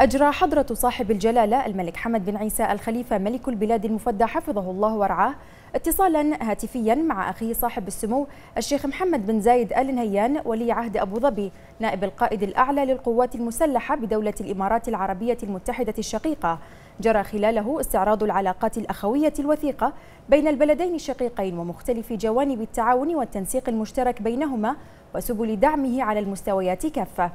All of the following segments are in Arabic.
أجرى حضرة صاحب الجلالة الملك حمد بن عيسى الخليفة ملك البلاد المفدى حفظه الله ورعاه اتصالا هاتفيا مع أخيه صاحب السمو الشيخ محمد بن زايد آل نهيان ولي عهد أبو ظبي نائب القائد الأعلى للقوات المسلحة بدولة الإمارات العربية المتحدة الشقيقة جرى خلاله استعراض العلاقات الأخوية الوثيقة بين البلدين الشقيقين ومختلف جوانب التعاون والتنسيق المشترك بينهما وسبل دعمه على المستويات كافة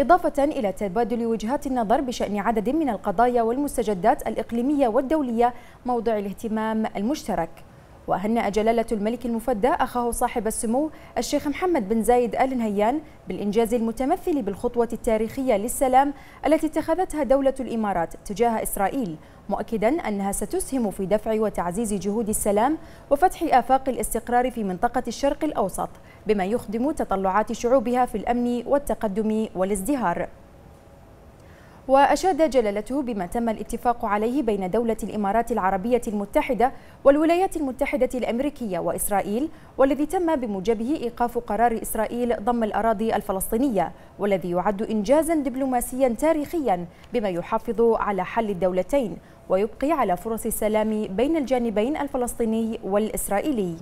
إضافة إلى تبادل وجهات النظر بشأن عدد من القضايا والمستجدات الإقليمية والدولية موضع الاهتمام المشترك وهنأ جلالة الملك المفدى أخاه صاحب السمو الشيخ محمد بن زايد آل نهيان بالإنجاز المتمثل بالخطوة التاريخية للسلام التي اتخذتها دولة الإمارات تجاه إسرائيل مؤكدا أنها ستسهم في دفع وتعزيز جهود السلام وفتح آفاق الاستقرار في منطقة الشرق الأوسط بما يخدم تطلعات شعوبها في الأمن والتقدم والازدهار وأشاد جلالته بما تم الاتفاق عليه بين دولة الإمارات العربية المتحدة والولايات المتحدة الأمريكية وإسرائيل والذي تم بموجبه إيقاف قرار إسرائيل ضم الأراضي الفلسطينية والذي يعد إنجازا دبلوماسيا تاريخيا بما يحافظ على حل الدولتين ويبقي على فرص السلام بين الجانبين الفلسطيني والإسرائيلي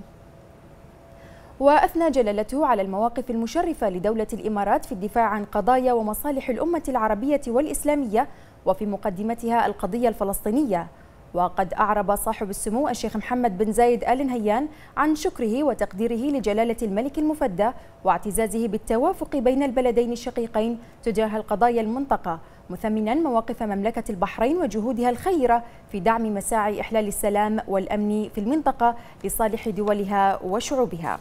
وأثنى جلالته على المواقف المشرفة لدولة الإمارات في الدفاع عن قضايا ومصالح الأمة العربية والإسلامية وفي مقدمتها القضية الفلسطينية وقد أعرب صاحب السمو الشيخ محمد بن زايد آل نهيان عن شكره وتقديره لجلالة الملك المفدى واعتزازه بالتوافق بين البلدين الشقيقين تجاه القضايا المنطقة مثمنا مواقف مملكة البحرين وجهودها الخيرة في دعم مساعي إحلال السلام والأمن في المنطقة لصالح دولها وشعوبها